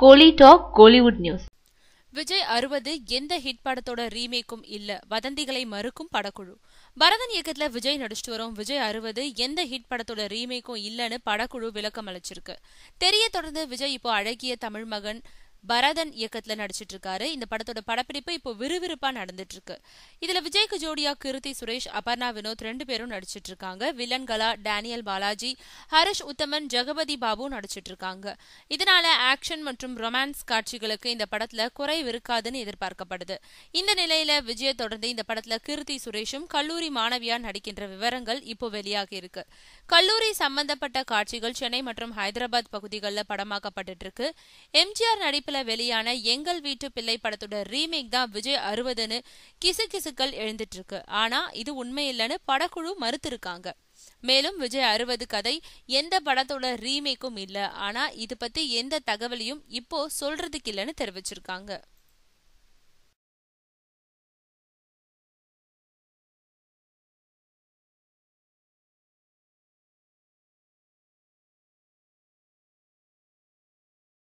கோலி talk Kollywood news Vijay அறுபது எந்த hit படத்தோட ரீமேக்கும் இல்ல வதந்திகளை மறுக்கும் படக்குழு பரதன் இயக்கத்துல விஜய் நடிச்சிட்டு வரும் விஜய் அறுபது எந்த ஹிட் படத்தோட ரீமேக்கும் இல்லன்னு படக்குழு விளக்கம் அளிச்சிருக்கு தெரிய தொடர்ந்து விஜய் இப்போ அழகிய தமிழ் மகன் பரதன் இயக்கத்துல நடிச்சிட்டு இருக்காரு இந்த படத்தோட படப்பிடிப்பு இப்போ விறுவிறுப்பா நடந்துட்டு இருக்கு இதுல விஜய்க்கு ஜோடியா கிருதி சுரேஷ் அபர்ணா வினோத் ரெண்டு பேரும் நடிச்சிட்டு இருக்காங்க வில்லன்கலா டேனியல் பாலாஜி ஹரிஷ் உத்தமன் ஜெகபதி பாபு நடிச்சிட்டு இருக்காங்க இதனால ஆக்ஷன் மற்றும் ரொமான்ஸ் காட்சிகளுக்கு இந்த படத்துல இருக்காதுன்னு எதிர்பார்க்கப்படுது இந்த நிலையில விஜய் தொடர்ந்து இந்த படத்துல கிருதி சுரேஷும் கல்லூரி மாணவியா நடிக்கின்ற விவரங்கள் இப்போ வெளியாகி இருக்கு கல்லூரி சம்பந்தப்பட்ட காட்சிகள் சென்னை மற்றும் ஹைதராபாத் பகுதிகளில் படமாக்கப்பட்டு இருக்கு எம்ஜிஆர் நடிப்பில் சமீபகால வெளியான எங்கள் வீட்டு பிள்ளை படத்தோட ரீமேக் தான் விஜய் அறுபதுன்னு கிசு கிசுக்கள் எழுந்துட்டு இருக்கு ஆனா இது உண்மையில்லைன்னு படக்குழு மறுத்திருக்காங்க மேலும் விஜய் அறுபது கதை எந்த படத்தோட ரீமேக்கும் இல்ல ஆனா இது பத்தி எந்த தகவலையும் இப்போ சொல்றதுக்கு இல்லைன்னு தெரிவிச்சிருக்காங்க